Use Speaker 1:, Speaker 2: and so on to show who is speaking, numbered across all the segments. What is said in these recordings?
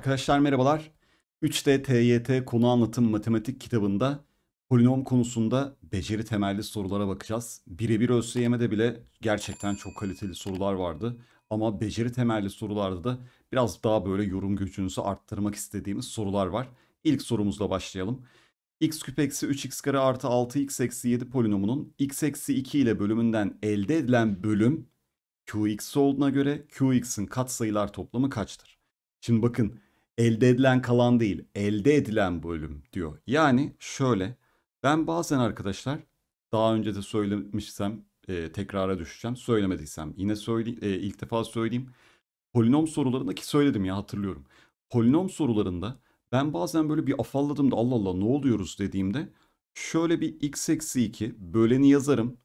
Speaker 1: Arkadaşlar merhabalar. 3D TYT konu anlatım matematik kitabında polinom konusunda beceri temelli sorulara bakacağız. Birebir ÖSYM'de bile gerçekten çok kaliteli sorular vardı. Ama beceri temelli sorularda da biraz daha böyle yorum gücünüzü arttırmak istediğimiz sorular var. İlk sorumuzla başlayalım. x küp eksi 3x kare artı 6x eksi 7 polinomunun x eksi 2 ile bölümünden elde edilen bölüm qx olduğuna göre qx'in katsayılar toplamı kaçtır? Şimdi bakın elde edilen kalan değil, elde edilen bölüm diyor. Yani şöyle, ben bazen arkadaşlar daha önce de söylemişsem e, tekrara düşeceğim. Söylemediysem yine söyle, e, ilk defa söyleyeyim. Polinom sorularında ki söyledim ya hatırlıyorum. Polinom sorularında ben bazen böyle bir afalladım da Allah Allah ne oluyoruz dediğimde şöyle bir x eksi 2 böleni yazarım.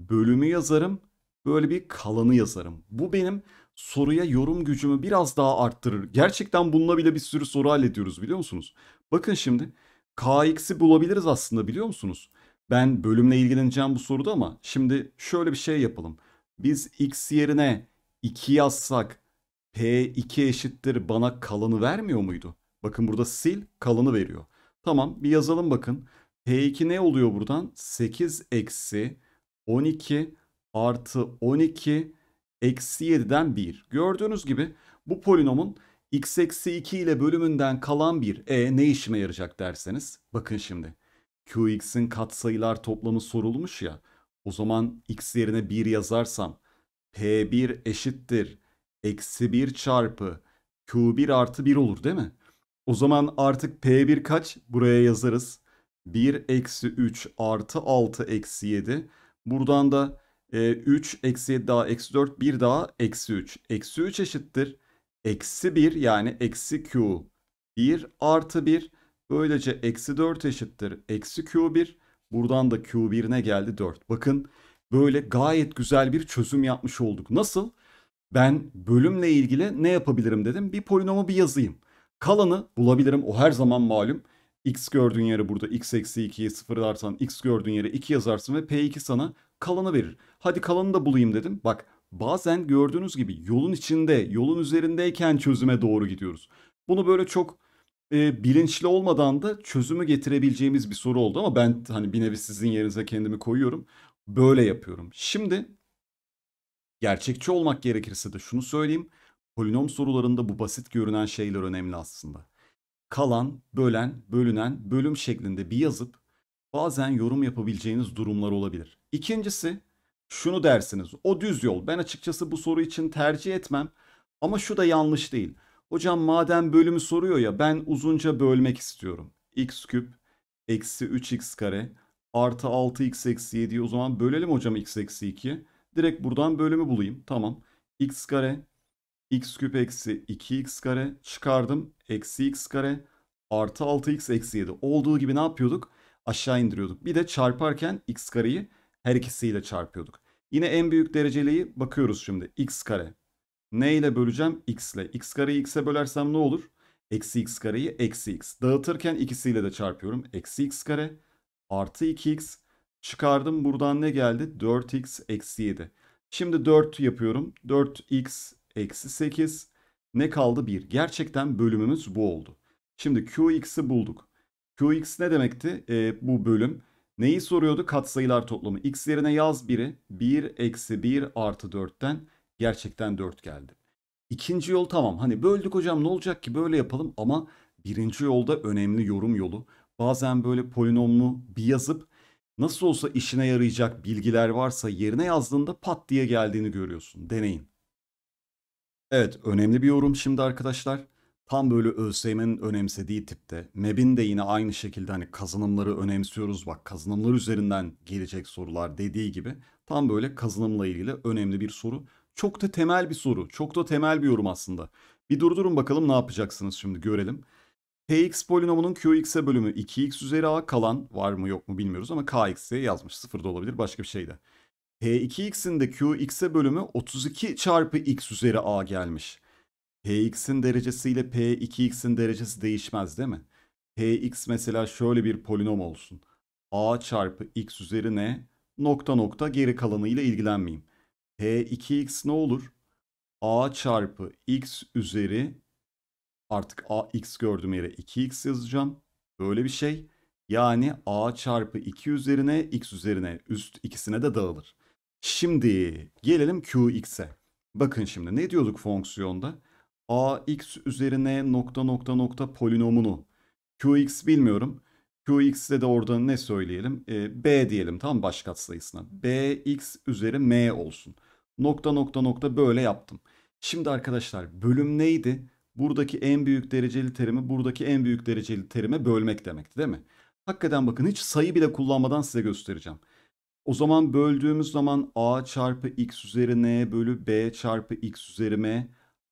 Speaker 1: Bölümü yazarım. Böyle bir kalanı yazarım. Bu benim soruya yorum gücümü biraz daha arttırır. Gerçekten bununla bile bir sürü soru hallediyoruz biliyor musunuz? Bakın şimdi KX'i bulabiliriz aslında biliyor musunuz? Ben bölümle ilgileneceğim bu soruda ama şimdi şöyle bir şey yapalım. Biz x yerine 2 yazsak p2 eşittir bana kalanı vermiyor muydu? Bakın burada sil kalanı veriyor. Tamam bir yazalım bakın. P2 ne oluyor buradan? 8 eksi 12 artı 12 eksi 7'den 1. Gördüğünüz gibi bu polinomun x eksi 2 ile bölümünden kalan bir e ne işime yarayacak derseniz. Bakın şimdi qx'in katsayılar toplamı sorulmuş ya. O zaman x yerine 1 yazarsam p1 eşittir eksi 1 çarpı q1 artı 1 olur değil mi? O zaman artık p1 kaç? Buraya yazarız. 1 eksi 3 artı 6 eksi 7. Buradan da e, ee, 3 eksi 7 daha eksi 4 1 daha eksi 3. Eksi 3 eşittir. Eksi 1 yani eksi Q 1 artı 1. Böylece eksi 4 eşittir. Eksi Q1 buradan da Q1'ine geldi 4. Bakın böyle gayet güzel bir çözüm yapmış olduk. Nasıl? Ben bölümle ilgili ne yapabilirim dedim. Bir polinomu bir yazayım. Kalanı bulabilirim. O her zaman malum. X gördüğün yere burada x eksi 2'yi sıfırlarsan x gördüğün yere 2 yazarsın ve P2 sana kalanı verir. Hadi kalanı da bulayım dedim. Bak bazen gördüğünüz gibi yolun içinde, yolun üzerindeyken çözüme doğru gidiyoruz. Bunu böyle çok e, bilinçli olmadan da çözümü getirebileceğimiz bir soru oldu ama ben hani bir nevi sizin yerinize kendimi koyuyorum. Böyle yapıyorum. Şimdi gerçekçi olmak gerekirse de şunu söyleyeyim. Polinom sorularında bu basit görünen şeyler önemli aslında. Kalan, bölen, bölünen, bölüm şeklinde bir yazıp bazen yorum yapabileceğiniz durumlar olabilir. İkincisi şunu dersiniz. O düz yol. Ben açıkçası bu soru için tercih etmem. Ama şu da yanlış değil. Hocam madem bölümü soruyor ya ben uzunca bölmek istiyorum. x küp eksi 3x kare artı 6x eksi 7'yi o zaman bölelim hocam x eksi 2. Direkt buradan bölümü bulayım. Tamam. x kare x küp eksi 2x kare çıkardım. Eksi x kare artı 6x eksi 7. Olduğu gibi ne yapıyorduk? Aşağı indiriyorduk. Bir de çarparken x kareyi her ikisiyle çarpıyorduk. Yine en büyük dereceliği bakıyoruz şimdi. X kare. Ne ile böleceğim? X ile. X kareyi x'e bölersem ne olur? Eksi x kareyi eksi x. Dağıtırken ikisiyle de çarpıyorum. Eksi x kare artı 2x. Çıkardım buradan ne geldi? 4x eksi 7. Şimdi 4 yapıyorum. 4x eksi 8. Ne kaldı? 1. Gerçekten bölümümüz bu oldu. Şimdi qx'i bulduk. qx ne demekti? E, bu bölüm Neyi soruyordu? Katsayılar toplamı. X yerine yaz biri. 1 eksi 1 artı 4'ten gerçekten 4 geldi. İkinci yol tamam. Hani böldük hocam ne olacak ki böyle yapalım ama birinci yolda önemli yorum yolu. Bazen böyle polinomlu bir yazıp nasıl olsa işine yarayacak bilgiler varsa yerine yazdığında pat diye geldiğini görüyorsun. Deneyin. Evet önemli bir yorum şimdi arkadaşlar. Tam böyle ÖSYM'nin önemsediği tipte. MEB'in de yine aynı şekilde hani kazanımları önemsiyoruz bak kazanımlar üzerinden gelecek sorular dediği gibi tam böyle kazanımla ilgili önemli bir soru. Çok da temel bir soru. Çok da temel bir yorum aslında. Bir durdurun bakalım ne yapacaksınız şimdi görelim. Px polinomunun Qx'e bölümü 2x üzeri a kalan var mı yok mu bilmiyoruz ama kx diye yazmış. Sıfır da olabilir başka bir şey de. P2x'in de Qx'e bölümü 32 çarpı x üzeri a gelmiş. Px'in derecesi ile P2x'in derecesi değişmez değil mi? Px mesela şöyle bir polinom olsun. A çarpı x üzerine nokta nokta geri kalanıyla ilgilenmeyeyim. P2x ne olur? A çarpı x üzeri artık a x gördüğüm yere 2x yazacağım. Böyle bir şey. Yani a çarpı 2 üzerine x üzerine üst ikisine de dağılır. Şimdi gelelim qx'e. Bakın şimdi ne diyorduk fonksiyonda? ax üzerine nokta nokta nokta polinomunu qx bilmiyorum. Qx'de de orada ne söyleyelim? E, b diyelim tam baş katsayısına. bx üzeri m olsun. Nokta nokta nokta böyle yaptım. Şimdi arkadaşlar bölüm neydi? Buradaki en büyük dereceli terimi buradaki en büyük dereceli terime bölmek demekti değil mi? Hakikaten bakın hiç sayı bile kullanmadan size göstereceğim. O zaman böldüğümüz zaman a çarpı x üzeri n bölü b çarpı x üzeri m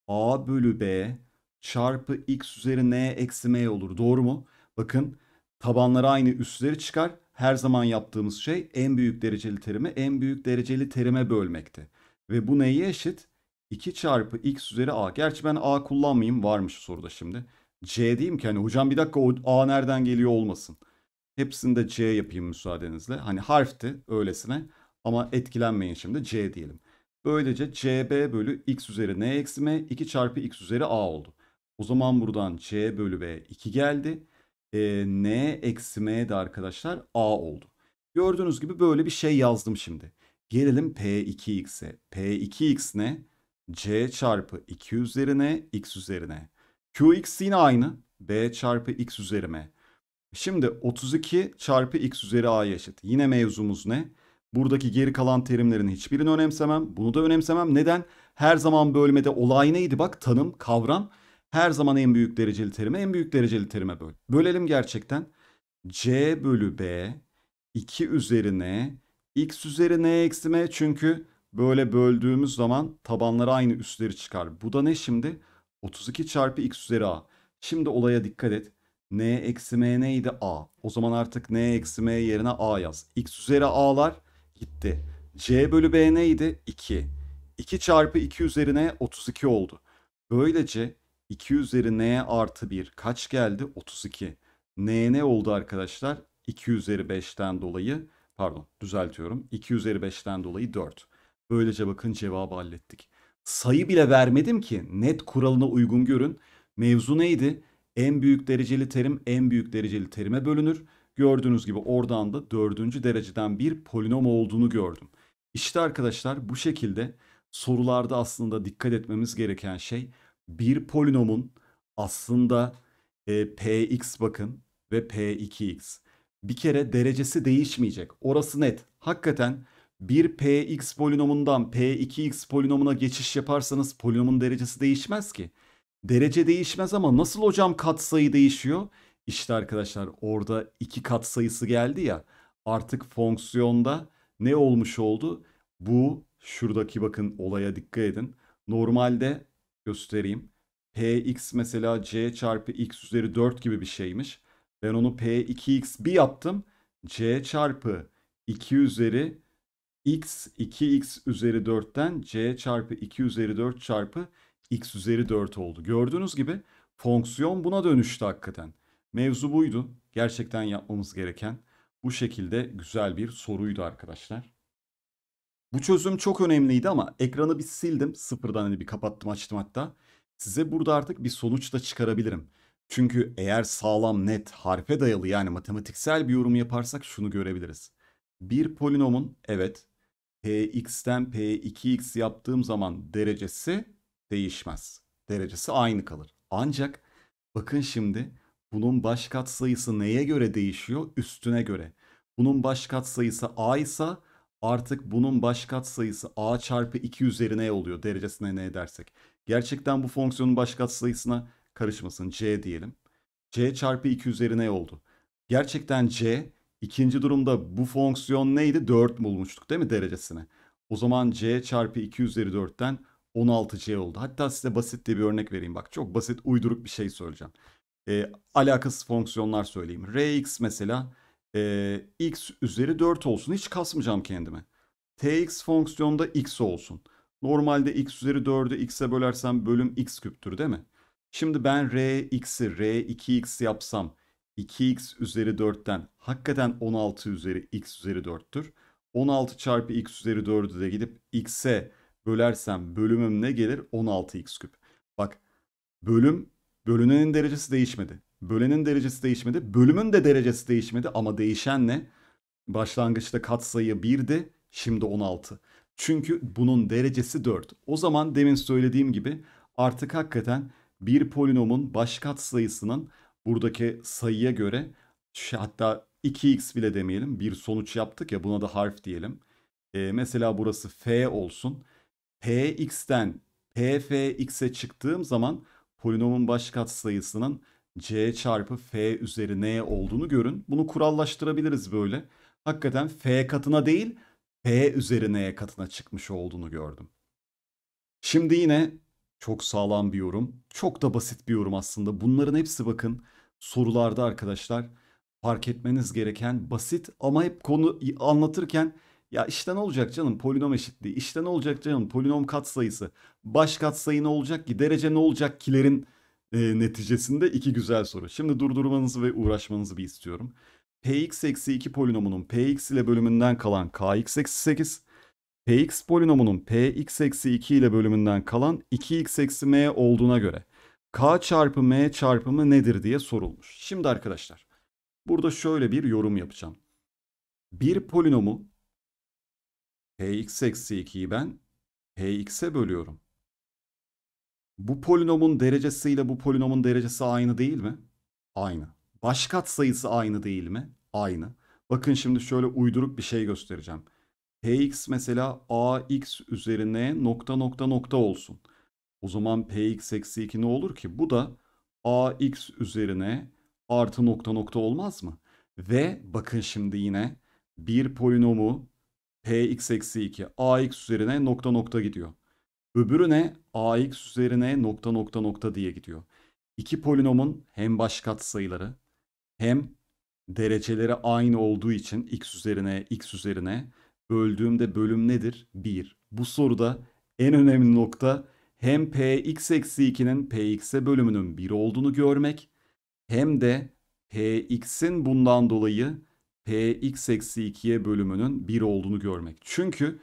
Speaker 1: a bölü b çarpı x üzeri n eksi m olur. Doğru mu? Bakın tabanları aynı üstleri çıkar. Her zaman yaptığımız şey en büyük dereceli terimi en büyük dereceli terime bölmekti. Ve bu neye eşit? 2 çarpı x üzeri a. Gerçi ben a kullanmayayım varmış soruda şimdi. c diyeyim ki hani hocam bir dakika o a nereden geliyor olmasın. Hepsini de c yapayım müsaadenizle. Hani harfti öylesine ama etkilenmeyin şimdi c diyelim. Böylece CB bölü x üzeri n eksi m 2 çarpı x üzeri a oldu. O zaman buradan C bölü B 2 geldi. E, n eksi m de arkadaşlar a oldu. Gördüğünüz gibi böyle bir şey yazdım şimdi. Gelelim P2x'e. P2x ne? C çarpı 2 üzerine x üzerine. Qx yine aynı. B çarpı x üzerime. Şimdi 32 çarpı x üzeri a eşit. Yine mevzumuz ne? Buradaki geri kalan terimlerin hiçbirini önemsemem. Bunu da önemsemem. Neden? Her zaman bölmede olay neydi? Bak tanım, kavram. Her zaman en büyük dereceli terime en büyük dereceli terime böl. Bölelim gerçekten. C bölü B 2 üzerine x üzerine eksi m çünkü böyle böldüğümüz zaman tabanları aynı üstleri çıkar. Bu da ne şimdi? 32 çarpı x üzeri a. Şimdi olaya dikkat et. n eksi m neydi? a. O zaman artık n eksi m yerine a yaz. x üzeri a'lar gitti. C bölü B neydi? 2. 2 çarpı 2 üzerine 32 oldu. Böylece 2 üzeri n artı 1 kaç geldi? 32. n ne oldu arkadaşlar? 2 üzeri 5'ten dolayı pardon düzeltiyorum. 2 üzeri 5'ten dolayı 4. Böylece bakın cevabı hallettik. Sayı bile vermedim ki net kuralına uygun görün. Mevzu neydi? En büyük dereceli terim en büyük dereceli terime bölünür. Gördüğünüz gibi oradan da dördüncü dereceden bir polinom olduğunu gördüm. İşte arkadaşlar bu şekilde sorularda aslında dikkat etmemiz gereken şey bir polinomun aslında e, px bakın ve p2x bir kere derecesi değişmeyecek. Orası net. Hakikaten bir px polinomundan p2x polinomuna geçiş yaparsanız polinomun derecesi değişmez ki. Derece değişmez ama nasıl hocam katsayı değişiyor? İşte arkadaşlar orada iki kat sayısı geldi ya. Artık fonksiyonda ne olmuş oldu? Bu şuradaki bakın olaya dikkat edin. Normalde göstereyim. Px mesela c çarpı x üzeri 4 gibi bir şeymiş. Ben onu p2x1 yaptım. c çarpı 2 üzeri x 2x üzeri 4'ten c çarpı 2 üzeri 4 çarpı x üzeri 4 oldu. Gördüğünüz gibi fonksiyon buna dönüştü hakikaten. Mevzu buydu. Gerçekten yapmamız gereken bu şekilde güzel bir soruydu arkadaşlar. Bu çözüm çok önemliydi ama ekranı bir sildim. Sıfırdan hani bir kapattım açtım hatta. Size burada artık bir sonuç da çıkarabilirim. Çünkü eğer sağlam net harfe dayalı yani matematiksel bir yorum yaparsak şunu görebiliriz. Bir polinomun evet px'ten p2x yaptığım zaman derecesi değişmez. Derecesi aynı kalır. Ancak bakın şimdi bunun baş sayısı neye göre değişiyor? Üstüne göre. Bunun baş sayısı a ise artık bunun baş sayısı a çarpı 2 üzerine oluyor derecesine ne edersek. Gerçekten bu fonksiyonun baş sayısına karışmasın c diyelim. c çarpı 2 üzerine oldu. Gerçekten c ikinci durumda bu fonksiyon neydi? 4 bulmuştuk değil mi derecesine? O zaman c çarpı 2 üzeri 4'ten 16c oldu. Hatta size basit diye bir örnek vereyim. Bak çok basit uyduruk bir şey söyleyeceğim e, alakasız fonksiyonlar söyleyeyim. Rx mesela e, x üzeri 4 olsun. Hiç kasmayacağım kendime. Tx fonksiyonda x olsun. Normalde x üzeri 4'ü x'e bölersem bölüm x küptür değil mi? Şimdi ben rx'i r2x yapsam 2x üzeri 4'ten hakikaten 16 üzeri x üzeri 4'tür. 16 çarpı x üzeri 4'ü de gidip x'e bölersem bölümüm ne gelir? 16x küp. Bak bölüm Bölünenin derecesi değişmedi. Bölenin derecesi değişmedi. Bölümün de derecesi değişmedi ama değişen ne? Başlangıçta katsayı 1'di, şimdi 16. Çünkü bunun derecesi 4. O zaman demin söylediğim gibi artık hakikaten bir polinomun baş katsayısının buradaki sayıya göre hatta 2x bile demeyelim bir sonuç yaptık ya buna da harf diyelim. Ee, mesela burası f olsun. px'ten pfx'e çıktığım zaman polinomun baş sayısının c çarpı f üzeri n olduğunu görün. Bunu kurallaştırabiliriz böyle. Hakikaten f katına değil f üzeri n katına çıkmış olduğunu gördüm. Şimdi yine çok sağlam bir yorum. Çok da basit bir yorum aslında. Bunların hepsi bakın sorularda arkadaşlar fark etmeniz gereken basit ama hep konu anlatırken ya işte ne olacak canım polinom eşitliği, işte ne olacak canım polinom katsayısı, baş katsayı ne olacak ki, derece ne olacak kilerin e, neticesinde iki güzel soru. Şimdi durdurmanızı ve uğraşmanızı bir istiyorum. px eksi 2 polinomunun px ile bölümünden kalan kx eksi 8, px polinomunun px eksi 2 ile bölümünden kalan 2x eksi m olduğuna göre k çarpı m çarpımı nedir diye sorulmuş. Şimdi arkadaşlar burada şöyle bir yorum yapacağım. Bir polinomu Px eksi 2'yi ben Px'e bölüyorum. Bu polinomun derecesiyle bu polinomun derecesi aynı değil mi? Aynı. Baş sayısı aynı değil mi? Aynı. Bakın şimdi şöyle uyduruk bir şey göstereceğim. Px mesela ax üzerine nokta nokta nokta olsun. O zaman px eksi 2 ne olur ki? Bu da ax üzerine artı nokta nokta olmaz mı? Ve bakın şimdi yine bir polinomu px eksi 2 ax üzerine nokta nokta gidiyor. Öbürü Öbürüne ax üzerine nokta nokta nokta diye gidiyor. İki polinomun hem baş katsayıları hem dereceleri aynı olduğu için x üzerine x üzerine böldüğümde bölüm nedir? 1. Bu soruda en önemli nokta hem px eksi 2'nin px'e bölümünün 1 olduğunu görmek hem de px'in bundan dolayı px eksi 2'ye bölümünün 1 olduğunu görmek. Çünkü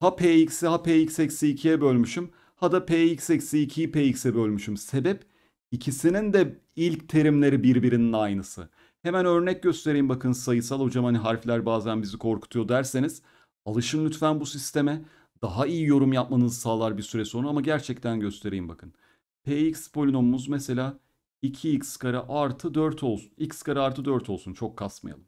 Speaker 1: ha px'i ha px eksi 2'ye bölmüşüm ha da px eksi 2'yi px'e bölmüşüm. Sebep ikisinin de ilk terimleri birbirinin aynısı. Hemen örnek göstereyim bakın sayısal hocam hani harfler bazen bizi korkutuyor derseniz alışın lütfen bu sisteme. Daha iyi yorum yapmanızı sağlar bir süre sonra ama gerçekten göstereyim bakın. px polinomumuz mesela 2x kare artı 4 olsun. x kare artı 4 olsun çok kasmayalım.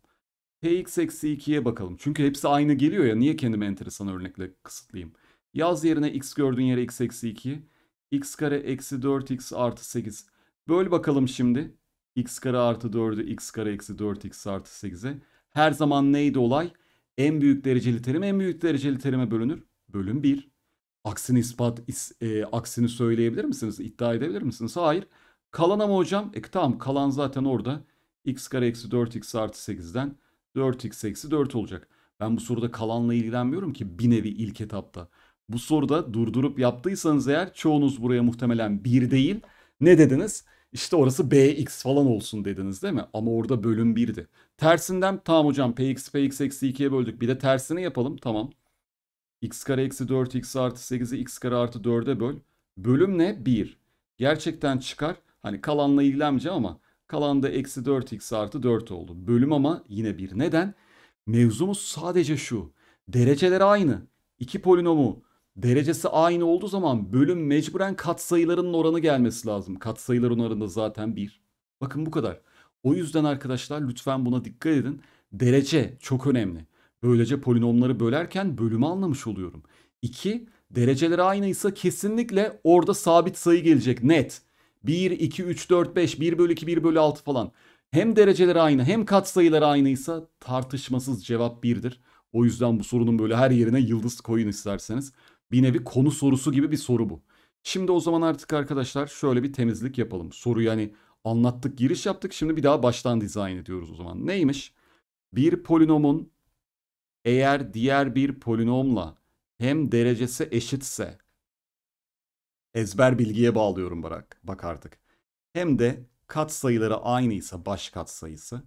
Speaker 1: Px eksi 2'ye bakalım. Çünkü hepsi aynı geliyor ya. Niye kendimi enteresan örnekle kısıtlayayım? Yaz yerine x gördüğün yere x eksi 2. x kare eksi 4x artı 8. Böl bakalım şimdi. x kare artı 4'ü x kare eksi 4x artı 8'e. Her zaman neydi olay? En büyük dereceli terim en büyük dereceli terime bölünür. Bölüm 1. Aksini ispat, is, e, aksini söyleyebilir misiniz? İddia edebilir misiniz? Hayır. Kalan ama hocam. E, tamam kalan zaten orada. x kare eksi 4x artı 8'den 4x eksi 4 olacak. Ben bu soruda kalanla ilgilenmiyorum ki bir nevi ilk etapta. Bu soruda durdurup yaptıysanız eğer çoğunuz buraya muhtemelen 1 değil. Ne dediniz? İşte orası bx falan olsun dediniz değil mi? Ama orada bölüm 1'di. Tersinden tamam hocam px px eksi 2'ye böldük. Bir de tersini yapalım tamam. x kare eksi 4 x artı 8'i x kare artı 4'e böl. Bölüm ne? 1. Gerçekten çıkar. Hani kalanla ilgilenmeyeceğim ama Kalan da eksi 4x artı 4 oldu. Bölüm ama yine bir. Neden? Mevzumuz sadece şu. Dereceler aynı. İki polinomu derecesi aynı olduğu zaman bölüm mecburen katsayılarının oranı gelmesi lazım. Katsayıların oranı zaten 1. Bakın bu kadar. O yüzden arkadaşlar lütfen buna dikkat edin. Derece çok önemli. Böylece polinomları bölerken bölümü anlamış oluyorum. 2. Dereceleri aynıysa kesinlikle orada sabit sayı gelecek net. 1, 2, 3, 4, 5, 1 bölü 2, 1 bölü 6 falan. Hem dereceler aynı hem katsayılar aynıysa tartışmasız cevap 1'dir. O yüzden bu sorunun böyle her yerine yıldız koyun isterseniz. Bir nevi konu sorusu gibi bir soru bu. Şimdi o zaman artık arkadaşlar şöyle bir temizlik yapalım. Soruyu hani anlattık, giriş yaptık. Şimdi bir daha baştan dizayn ediyoruz o zaman. Neymiş? Bir polinomun eğer diğer bir polinomla hem derecesi eşitse ezber bilgiye bağlıyorum bırak bak artık. Hem de kat sayıları aynıysa baş kat sayısı.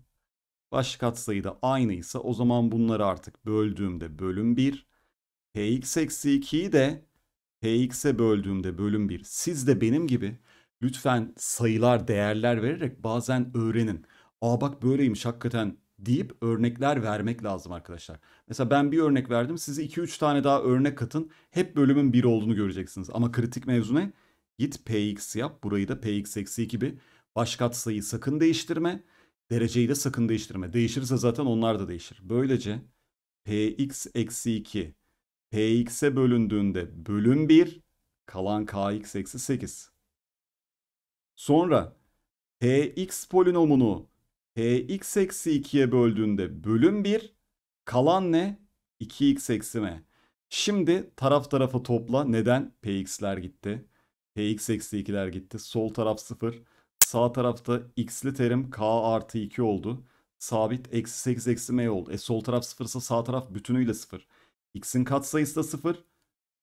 Speaker 1: Baş kat sayı da aynıysa o zaman bunları artık böldüğümde bölüm 1. Px eksi 2'yi de Px'e böldüğümde bölüm 1. Siz de benim gibi lütfen sayılar değerler vererek bazen öğrenin. Aa bak böyleymiş hakikaten deyip örnekler vermek lazım arkadaşlar. Mesela ben bir örnek verdim. Siz 2-3 tane daha örnek katın. Hep bölümün 1 olduğunu göreceksiniz. Ama kritik mevzu ne? Git px yap. Burayı da px eksi gibi. Baş katsayıyı sakın değiştirme. Dereceyi de sakın değiştirme. Değişirse zaten onlar da değişir. Böylece px eksi 2 px'e bölündüğünde bölüm 1 kalan kx eksi 8. Sonra px polinomunu Hx eksi 2'ye böldüğünde bölüm 1. Kalan ne? 2x eksi m. Şimdi taraf tarafa topla. Neden? Px'ler gitti. Px eksi 2'ler gitti. Sol taraf 0. Sağ tarafta x'li terim k artı 2 oldu. Sabit eksi 8 eksi m oldu. E sol taraf 0 ise sağ taraf bütünüyle 0. x'in katsayısı da 0.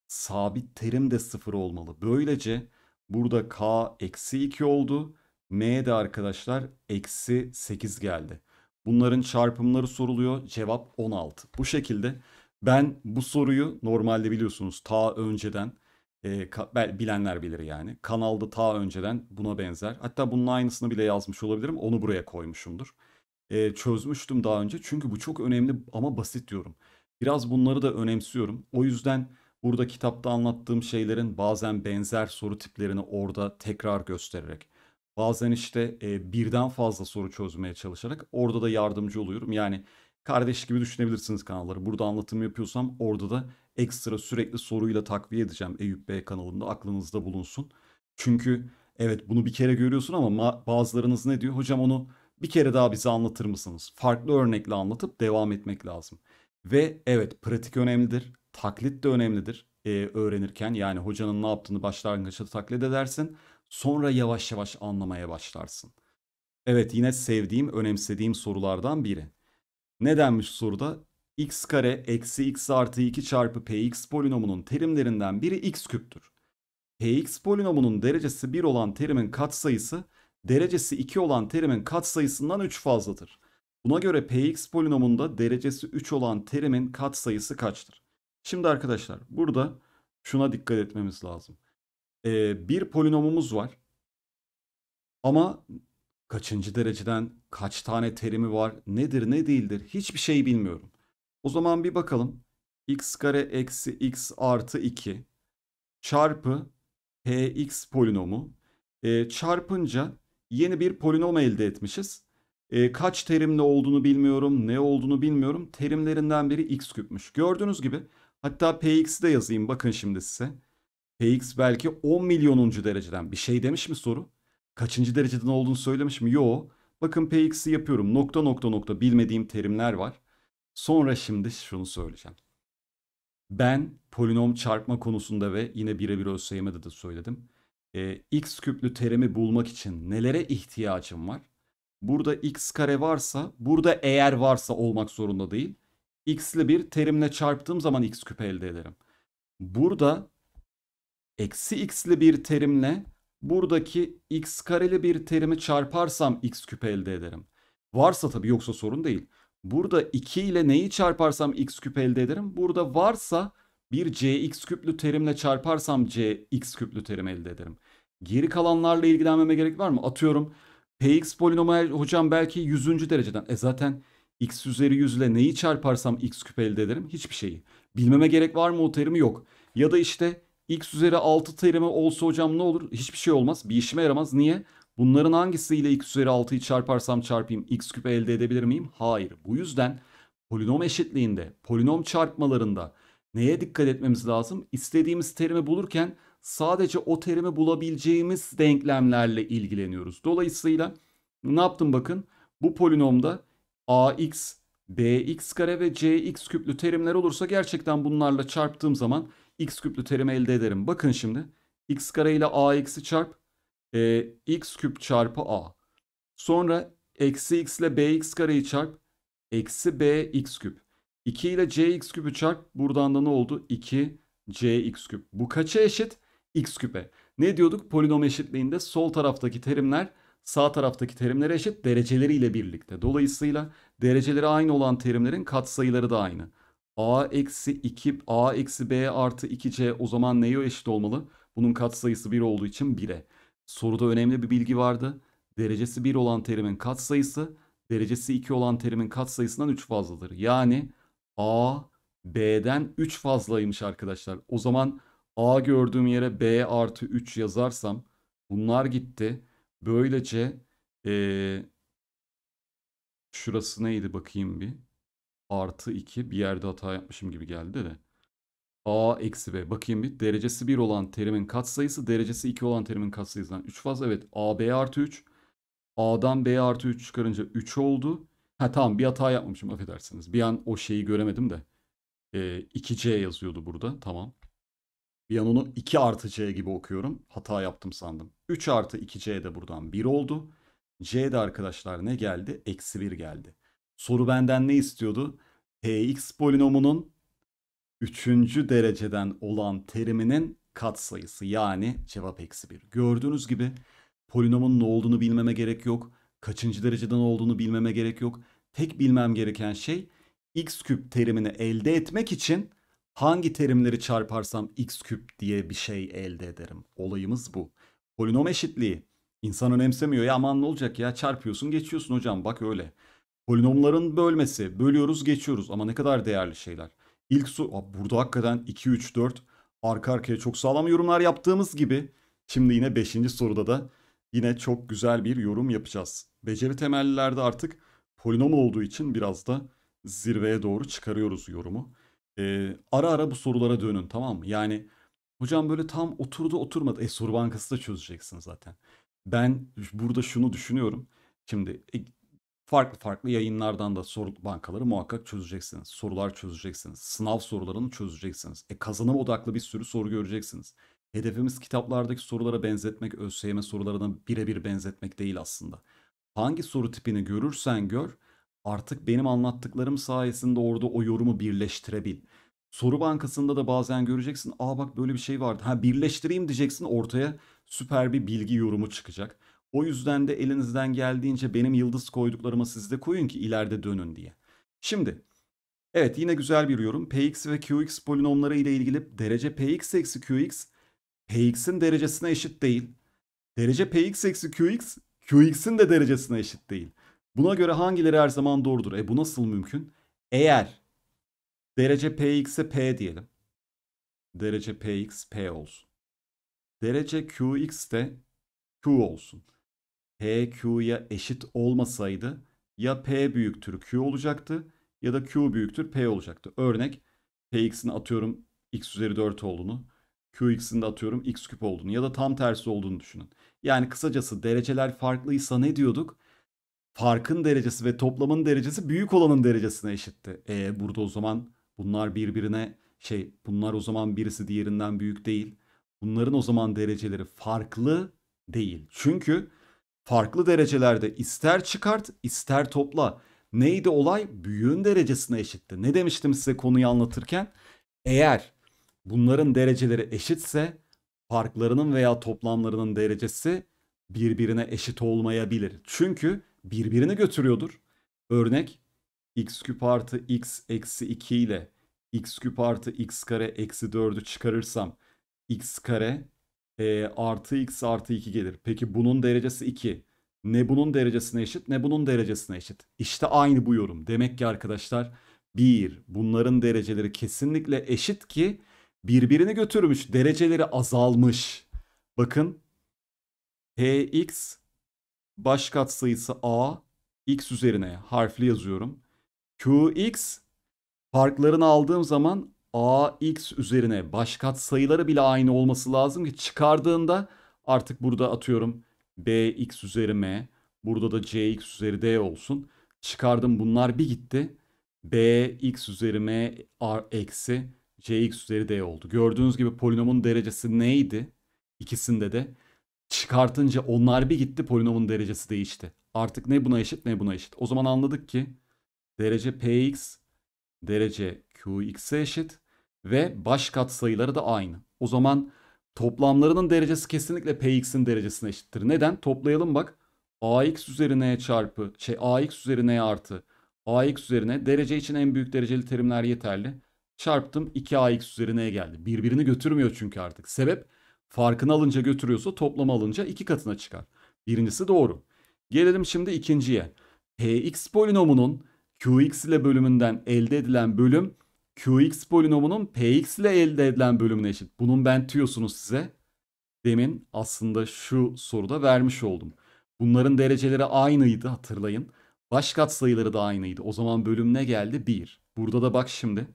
Speaker 1: Sabit terim de 0 olmalı. Böylece burada k eksi 2 oldu. M'ye de arkadaşlar eksi 8 geldi. Bunların çarpımları soruluyor. Cevap 16. Bu şekilde ben bu soruyu normalde biliyorsunuz ta önceden e, bilenler bilir yani. Kanalda ta önceden buna benzer. Hatta bunun aynısını bile yazmış olabilirim. Onu buraya koymuşumdur. E, çözmüştüm daha önce. Çünkü bu çok önemli ama basit diyorum. Biraz bunları da önemsiyorum. O yüzden burada kitapta anlattığım şeylerin bazen benzer soru tiplerini orada tekrar göstererek Bazen işte e, birden fazla soru çözmeye çalışarak orada da yardımcı oluyorum. Yani kardeş gibi düşünebilirsiniz kanalları. Burada anlatım yapıyorsam orada da ekstra sürekli soruyla takviye edeceğim Eyüp Bey kanalında aklınızda bulunsun. Çünkü evet bunu bir kere görüyorsun ama bazılarınız ne diyor? Hocam onu bir kere daha bize anlatır mısınız? Farklı örnekle anlatıp devam etmek lazım. Ve evet pratik önemlidir. Taklit de önemlidir. Ee, öğrenirken yani hocanın ne yaptığını başlangıçta taklit edersin. Sonra yavaş yavaş anlamaya başlarsın. Evet yine sevdiğim, önemsediğim sorulardan biri. Ne denmiş soruda? x kare eksi x artı 2 çarpı px polinomunun terimlerinden biri x küptür. px polinomunun derecesi 1 olan terimin katsayısı derecesi 2 olan terimin katsayısından 3 fazladır. Buna göre px polinomunda derecesi 3 olan terimin katsayısı kaçtır? Şimdi arkadaşlar burada şuna dikkat etmemiz lazım e, bir polinomumuz var. Ama kaçıncı dereceden kaç tane terimi var nedir ne değildir hiçbir şey bilmiyorum. O zaman bir bakalım x kare eksi x artı 2 çarpı px polinomu e, çarpınca yeni bir polinom elde etmişiz. E, kaç terimli olduğunu bilmiyorum ne olduğunu bilmiyorum terimlerinden biri x küpmüş. Gördüğünüz gibi hatta px'i de yazayım bakın şimdi size. Px belki 10 milyonuncu dereceden bir şey demiş mi soru? Kaçıncı dereceden olduğunu söylemiş mi? Yo. Bakın Px'i yapıyorum. Nokta nokta nokta bilmediğim terimler var. Sonra şimdi şunu söyleyeceğim. Ben polinom çarpma konusunda ve yine birebir ÖSYM'de de söyledim. E, x küplü terimi bulmak için nelere ihtiyacım var? Burada x kare varsa, burada eğer varsa olmak zorunda değil. x'li bir terimle çarptığım zaman x küp elde ederim. Burada eksi x'li bir terimle buradaki x kareli bir terimi çarparsam x küp elde ederim. Varsa tabii yoksa sorun değil. Burada 2 ile neyi çarparsam x küp elde ederim. Burada varsa bir cx küplü terimle çarparsam cx küplü terim elde ederim. Geri kalanlarla ilgilenmeme gerek var mı? Atıyorum px polinomu hocam belki 100. dereceden. E zaten x üzeri 100 ile neyi çarparsam x küp elde ederim? Hiçbir şeyi. Bilmeme gerek var mı o terimi? Yok. Ya da işte x üzeri 6 terimi olsa hocam ne olur? Hiçbir şey olmaz. Bir işime yaramaz. Niye? Bunların hangisiyle x üzeri 6'yı çarparsam çarpayım x küp elde edebilir miyim? Hayır. Bu yüzden polinom eşitliğinde, polinom çarpmalarında neye dikkat etmemiz lazım? İstediğimiz terimi bulurken sadece o terimi bulabileceğimiz denklemlerle ilgileniyoruz. Dolayısıyla ne yaptım bakın? Bu polinomda ax, bx kare ve cx küplü terimler olursa gerçekten bunlarla çarptığım zaman x küplü terimi elde ederim. Bakın şimdi x kare ile a ax'i çarp e, x küp çarpı a. Sonra eksi x ile bx kareyi çarp eksi b x küp. 2 ile cx küpü çarp buradan da ne oldu? 2 cx küp. Bu kaça eşit? x küpe. Ne diyorduk? Polinom eşitliğinde sol taraftaki terimler sağ taraftaki terimlere eşit dereceleriyle birlikte. Dolayısıyla dereceleri aynı olan terimlerin katsayıları da aynı a eksi 2 a eksi b artı 2c o zaman neye eşit olmalı? Bunun katsayısı 1 olduğu için 1'e. Soruda önemli bir bilgi vardı. Derecesi 1 olan terimin katsayısı derecesi 2 olan terimin katsayısından 3 fazladır. Yani a b'den 3 fazlaymış arkadaşlar. O zaman a gördüğüm yere b artı 3 yazarsam bunlar gitti. Böylece ee, şurası neydi bakayım bir artı 2 bir yerde hata yapmışım gibi geldi de. A eksi B. Bakayım bir. Derecesi 1 olan terimin katsayısı derecesi 2 olan terimin katsayısından 3 fazla. Evet AB artı 3. A'dan B artı 3 çıkarınca 3 oldu. Ha tamam bir hata yapmamışım affedersiniz. Bir an o şeyi göremedim de. E, ee, 2C yazıyordu burada. Tamam. Bir an onu 2 artı C gibi okuyorum. Hata yaptım sandım. 3 artı 2C de buradan 1 oldu. C de arkadaşlar ne geldi? Eksi 1 geldi. Soru benden ne istiyordu? Px polinomunun 3. dereceden olan teriminin katsayısı yani cevap eksi 1. Gördüğünüz gibi polinomun ne olduğunu bilmeme gerek yok. Kaçıncı dereceden olduğunu bilmeme gerek yok. Tek bilmem gereken şey x küp terimini elde etmek için hangi terimleri çarparsam x küp diye bir şey elde ederim. Olayımız bu. Polinom eşitliği. İnsan önemsemiyor ya aman ne olacak ya çarpıyorsun geçiyorsun hocam bak öyle. Polinomların bölmesi. Bölüyoruz geçiyoruz ama ne kadar değerli şeyler. İlk soru burada hakikaten 2, 3, 4 arka arkaya çok sağlam yorumlar yaptığımız gibi şimdi yine 5. soruda da yine çok güzel bir yorum yapacağız. Beceri temellilerde artık polinom olduğu için biraz da zirveye doğru çıkarıyoruz yorumu. Ee, ara ara bu sorulara dönün tamam mı? Yani hocam böyle tam oturdu oturmadı. E soru bankası da çözeceksin zaten. Ben burada şunu düşünüyorum. Şimdi e, farklı farklı yayınlardan da soru bankaları muhakkak çözeceksiniz. Sorular çözeceksiniz. Sınav sorularını çözeceksiniz. E kazanım odaklı bir sürü soru göreceksiniz. Hedefimiz kitaplardaki sorulara benzetmek, ÖSYM sorularına birebir benzetmek değil aslında. Hangi soru tipini görürsen gör, artık benim anlattıklarım sayesinde orada o yorumu birleştirebil. Soru bankasında da bazen göreceksin, aa bak böyle bir şey vardı. Ha birleştireyim diyeceksin, ortaya süper bir bilgi yorumu çıkacak. O yüzden de elinizden geldiğince benim yıldız koyduklarımı sizde koyun ki ileride dönün diye. Şimdi evet yine güzel bir yorum. Px ve Qx polinomları ile ilgili derece Px eksi Qx Px'in derecesine eşit değil. Derece Px eksi Qx Qx'in de derecesine eşit değil. Buna göre hangileri her zaman doğrudur? E bu nasıl mümkün? Eğer derece Px'e P diyelim. Derece Px P olsun. Derece Qx de Q olsun. P Q'ya eşit olmasaydı ya P büyüktür Q olacaktı ya da Q büyüktür P olacaktı. Örnek Px'in atıyorum x üzeri 4 olduğunu, Qx'in de atıyorum x küp olduğunu ya da tam tersi olduğunu düşünün. Yani kısacası dereceler farklıysa ne diyorduk? Farkın derecesi ve toplamın derecesi büyük olanın derecesine eşitti. E burada o zaman bunlar birbirine şey bunlar o zaman birisi diğerinden büyük değil. Bunların o zaman dereceleri farklı değil. Çünkü Farklı derecelerde ister çıkart ister topla. Neydi olay? Büyüğün derecesine eşitti. Ne demiştim size konuyu anlatırken? Eğer bunların dereceleri eşitse farklarının veya toplamlarının derecesi birbirine eşit olmayabilir. Çünkü birbirini götürüyordur. Örnek x küp artı x eksi 2 ile x küp artı x kare eksi 4'ü çıkarırsam x kare e, artı x artı 2 gelir. Peki bunun derecesi 2. Ne bunun derecesine eşit ne bunun derecesine eşit. İşte aynı bu yorum. Demek ki arkadaşlar 1 bunların dereceleri kesinlikle eşit ki birbirini götürmüş dereceleri azalmış. Bakın hx baş katsayısı a x üzerine harfli yazıyorum. qx farklarını aldığım zaman ax üzerine baş sayıları bile aynı olması lazım ki çıkardığında artık burada atıyorum bx üzeri m burada da cx üzeri d olsun. Çıkardım bunlar bir gitti. bx üzeri m r eksi cx üzeri d oldu. Gördüğünüz gibi polinomun derecesi neydi? İkisinde de çıkartınca onlar bir gitti polinomun derecesi değişti. Artık ne buna eşit ne buna eşit. O zaman anladık ki derece px derece qx'e eşit ve baş sayıları da aynı. O zaman toplamlarının derecesi kesinlikle px'in derecesine eşittir. Neden? Toplayalım bak. ax üzerine çarpı şey ax üzerine artı ax üzerine derece için en büyük dereceli terimler yeterli. Çarptım 2ax üzerine geldi. Birbirini götürmüyor çünkü artık. Sebep farkını alınca götürüyorsa toplamı alınca iki katına çıkar. Birincisi doğru. Gelelim şimdi ikinciye. Px polinomunun Qx ile bölümünden elde edilen bölüm Qx polinomunun Px ile elde edilen bölümüne eşit. Bunun ben tüyosunu size demin aslında şu soruda vermiş oldum. Bunların dereceleri aynıydı hatırlayın. Baş sayıları da aynıydı. O zaman bölüm ne geldi? 1. Burada da bak şimdi.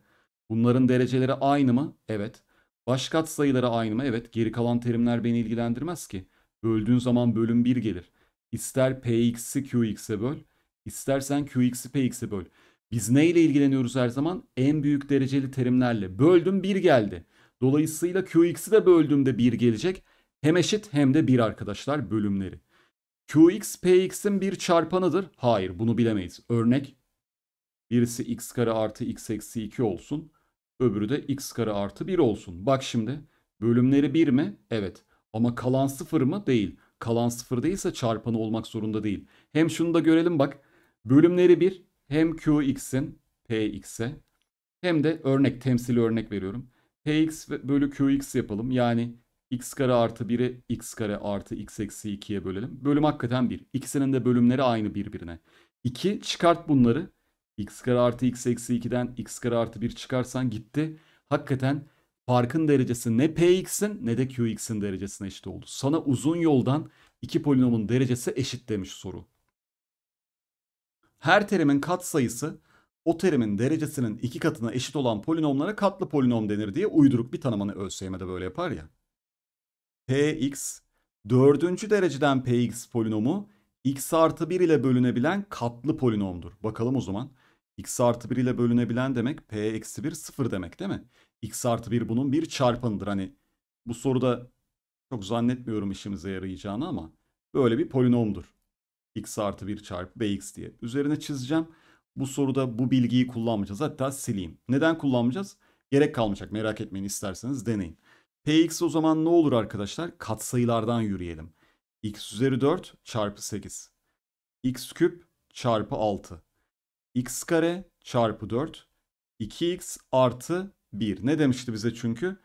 Speaker 1: Bunların dereceleri aynı mı? Evet. Baş sayıları aynı mı? Evet. Geri kalan terimler beni ilgilendirmez ki. Böldüğün zaman bölüm 1 gelir. İster px'i qx'e böl, istersen qx'i px'e böl. Biz neyle ilgileniyoruz her zaman? En büyük dereceli terimlerle. Böldüm 1 geldi. Dolayısıyla Qx'i de böldüğümde 1 gelecek. Hem eşit hem de 1 arkadaşlar bölümleri. Qx Px'in bir çarpanıdır. Hayır bunu bilemeyiz. Örnek birisi x kare artı x eksi 2 olsun. Öbürü de x kare artı 1 olsun. Bak şimdi bölümleri 1 mi? Evet. Ama kalan 0 mı? Değil. Kalan 0 değilse çarpanı olmak zorunda değil. Hem şunu da görelim bak. Bölümleri 1 hem qx'in px'e hem de örnek temsili örnek veriyorum. px bölü qx yapalım. Yani x kare artı 1'i x kare artı x eksi 2'ye bölelim. Bölüm hakikaten 1. İkisinin de bölümleri aynı birbirine. 2 çıkart bunları. x kare artı x eksi 2'den x kare artı 1 çıkarsan gitti. Hakikaten farkın derecesi ne px'in ne de qx'in derecesine eşit oldu. Sana uzun yoldan iki polinomun derecesi eşit demiş soru. Her terimin katsayısı o terimin derecesinin iki katına eşit olan polinomlara katlı polinom denir diye uyduruk bir tanımını ÖSYM'de böyle yapar ya. Px dördüncü dereceden Px polinomu x artı 1 ile bölünebilen katlı polinomdur. Bakalım o zaman. x artı 1 ile bölünebilen demek p eksi 1 sıfır demek değil mi? x artı 1 bunun bir çarpanıdır. Hani bu soruda çok zannetmiyorum işimize yarayacağını ama böyle bir polinomdur x artı 1 çarpı bx diye üzerine çizeceğim. Bu soruda bu bilgiyi kullanmayacağız. Hatta sileyim. Neden kullanmayacağız? Gerek kalmayacak. Merak etmeyin isterseniz deneyin. Px o zaman ne olur arkadaşlar? Katsayılardan yürüyelim. x üzeri 4 çarpı 8. x küp çarpı 6. x kare çarpı 4. 2x artı 1. Ne demişti bize çünkü?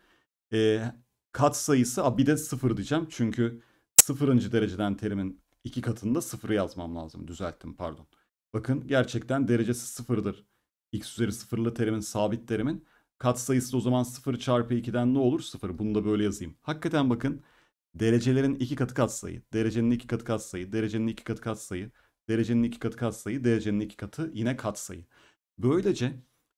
Speaker 1: Ee, kat sayısı bir de 0 diyeceğim. Çünkü sıfırıncı dereceden terimin iki katında sıfırı yazmam lazım. Düzelttim pardon. Bakın gerçekten derecesi sıfırdır. X üzeri sıfırlı terimin sabit terimin. Kat sayısı da o zaman sıfır çarpı 2'den ne olur? Sıfır. Bunu da böyle yazayım. Hakikaten bakın derecelerin iki katı katsayı, derecenin iki katı katsayı, derecenin iki katı katsayı, derecenin iki katı katsayı, derecenin iki katı yine katsayı. Böylece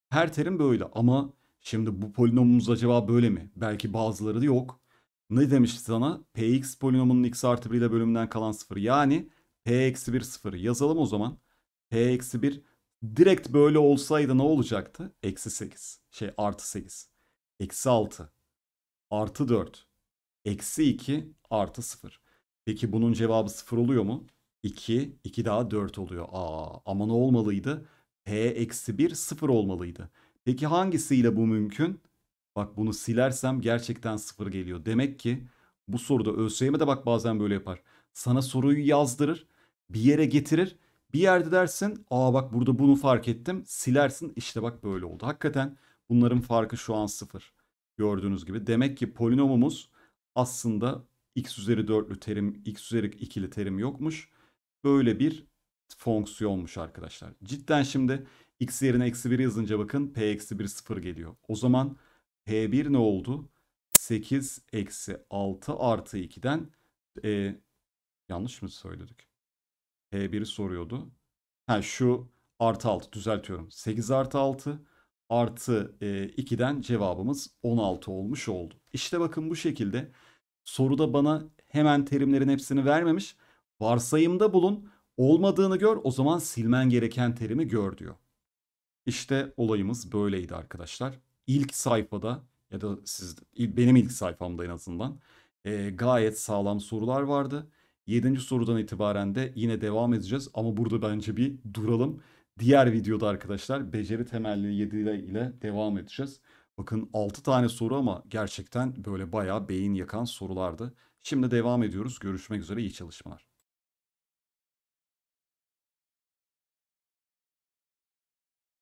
Speaker 1: her terim böyle ama şimdi bu polinomumuz acaba böyle mi? Belki bazıları da yok ne demişti sana? Px polinomunun x artı 1 ile bölümünden kalan 0. Yani p eksi 1 0 yazalım o zaman. p eksi 1 direkt böyle olsaydı ne olacaktı? Eksi 8 şey artı 8 eksi 6 artı 4 eksi 2 artı 0. Peki bunun cevabı 0 oluyor mu? 2 2 daha 4 oluyor. Aa, ama ne olmalıydı? p eksi 1 0 olmalıydı. Peki hangisiyle bu mümkün? Bak bunu silersem gerçekten sıfır geliyor. Demek ki bu soruda ÖSYM de bak bazen böyle yapar. Sana soruyu yazdırır, bir yere getirir. Bir yerde dersin, aa bak burada bunu fark ettim. Silersin, işte bak böyle oldu. Hakikaten bunların farkı şu an sıfır. Gördüğünüz gibi. Demek ki polinomumuz aslında x üzeri 4'lü terim, x üzeri ikili terim yokmuş. Böyle bir fonksiyonmuş arkadaşlar. Cidden şimdi x yerine eksi 1 yazınca bakın p eksi 1 sıfır geliyor. O zaman H1 ne oldu? 8 eksi 6 artı 2'den e, yanlış mı söyledik? H1'i soruyordu. Ha şu artı 6 düzeltiyorum. 8 artı 6 artı e, 2'den cevabımız 16 olmuş oldu. İşte bakın bu şekilde soruda bana hemen terimlerin hepsini vermemiş. Varsayımda bulun olmadığını gör o zaman silmen gereken terimi gör diyor. İşte olayımız böyleydi arkadaşlar ilk sayfada ya da siz benim ilk sayfamda en azından e, gayet sağlam sorular vardı. Yedinci sorudan itibaren de yine devam edeceğiz ama burada bence bir duralım. Diğer videoda arkadaşlar beceri temelli 7 ile devam edeceğiz. Bakın 6 tane soru ama gerçekten böyle bayağı beyin yakan sorulardı. Şimdi devam ediyoruz. Görüşmek üzere iyi çalışmalar.